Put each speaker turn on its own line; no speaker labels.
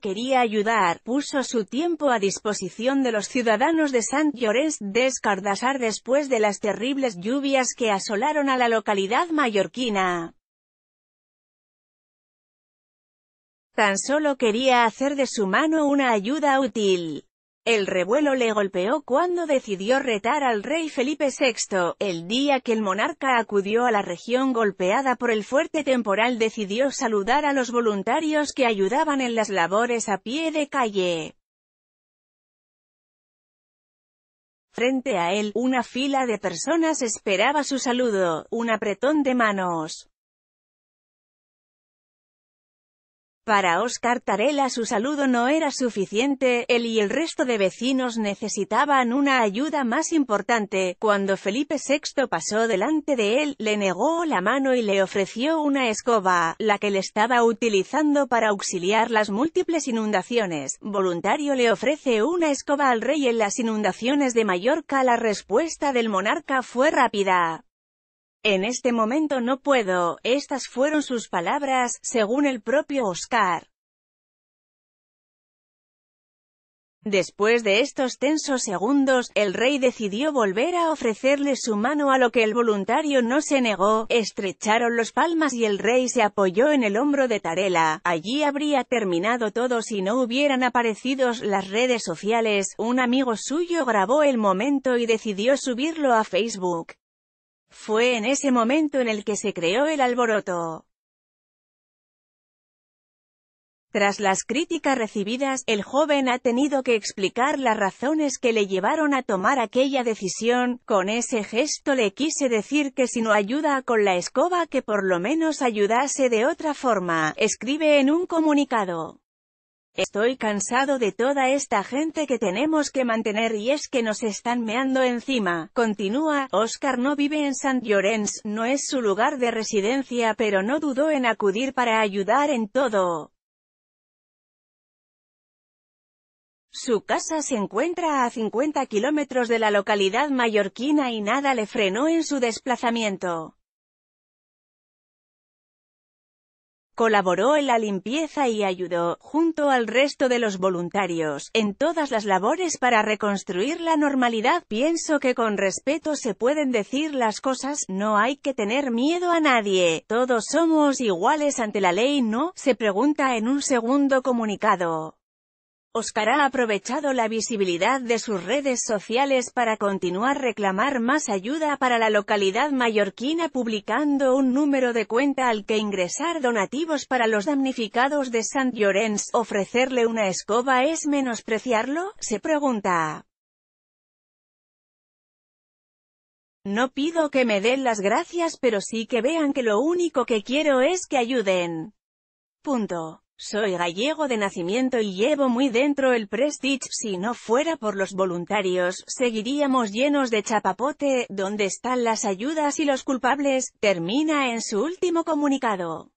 quería ayudar, puso su tiempo a disposición de los ciudadanos de Sant Llorens de Escardasar después de las terribles lluvias que asolaron a la localidad mallorquina. Tan solo quería hacer de su mano una ayuda útil. El revuelo le golpeó cuando decidió retar al rey Felipe VI, el día que el monarca acudió a la región golpeada por el fuerte temporal decidió saludar a los voluntarios que ayudaban en las labores a pie de calle. Frente a él, una fila de personas esperaba su saludo, un apretón de manos. Para Oscar Tarela su saludo no era suficiente, él y el resto de vecinos necesitaban una ayuda más importante. Cuando Felipe VI pasó delante de él, le negó la mano y le ofreció una escoba, la que le estaba utilizando para auxiliar las múltiples inundaciones. Voluntario le ofrece una escoba al rey en las inundaciones de Mallorca. La respuesta del monarca fue rápida. En este momento no puedo, estas fueron sus palabras, según el propio Oscar. Después de estos tensos segundos, el rey decidió volver a ofrecerle su mano a lo que el voluntario no se negó, estrecharon los palmas y el rey se apoyó en el hombro de Tarela. Allí habría terminado todo si no hubieran aparecido las redes sociales, un amigo suyo grabó el momento y decidió subirlo a Facebook. Fue en ese momento en el que se creó el alboroto. Tras las críticas recibidas, el joven ha tenido que explicar las razones que le llevaron a tomar aquella decisión, con ese gesto le quise decir que si no ayuda con la escoba que por lo menos ayudase de otra forma, escribe en un comunicado. Estoy cansado de toda esta gente que tenemos que mantener y es que nos están meando encima. Continúa, Oscar no vive en San Llorenç, no es su lugar de residencia pero no dudó en acudir para ayudar en todo. Su casa se encuentra a 50 kilómetros de la localidad mallorquina y nada le frenó en su desplazamiento. Colaboró en la limpieza y ayudó, junto al resto de los voluntarios, en todas las labores para reconstruir la normalidad. Pienso que con respeto se pueden decir las cosas, no hay que tener miedo a nadie, todos somos iguales ante la ley, ¿no? Se pregunta en un segundo comunicado. Oscar ha aprovechado la visibilidad de sus redes sociales para continuar reclamar más ayuda para la localidad mallorquina publicando un número de cuenta al que ingresar donativos para los damnificados de Sant Llorens. ¿Ofrecerle una escoba es menospreciarlo? se pregunta. No pido que me den las gracias pero sí que vean que lo único que quiero es que ayuden. Punto. Soy gallego de nacimiento y llevo muy dentro el Prestige, si no fuera por los voluntarios, seguiríamos llenos de chapapote, ¿dónde están las ayudas y los culpables? Termina en su último comunicado.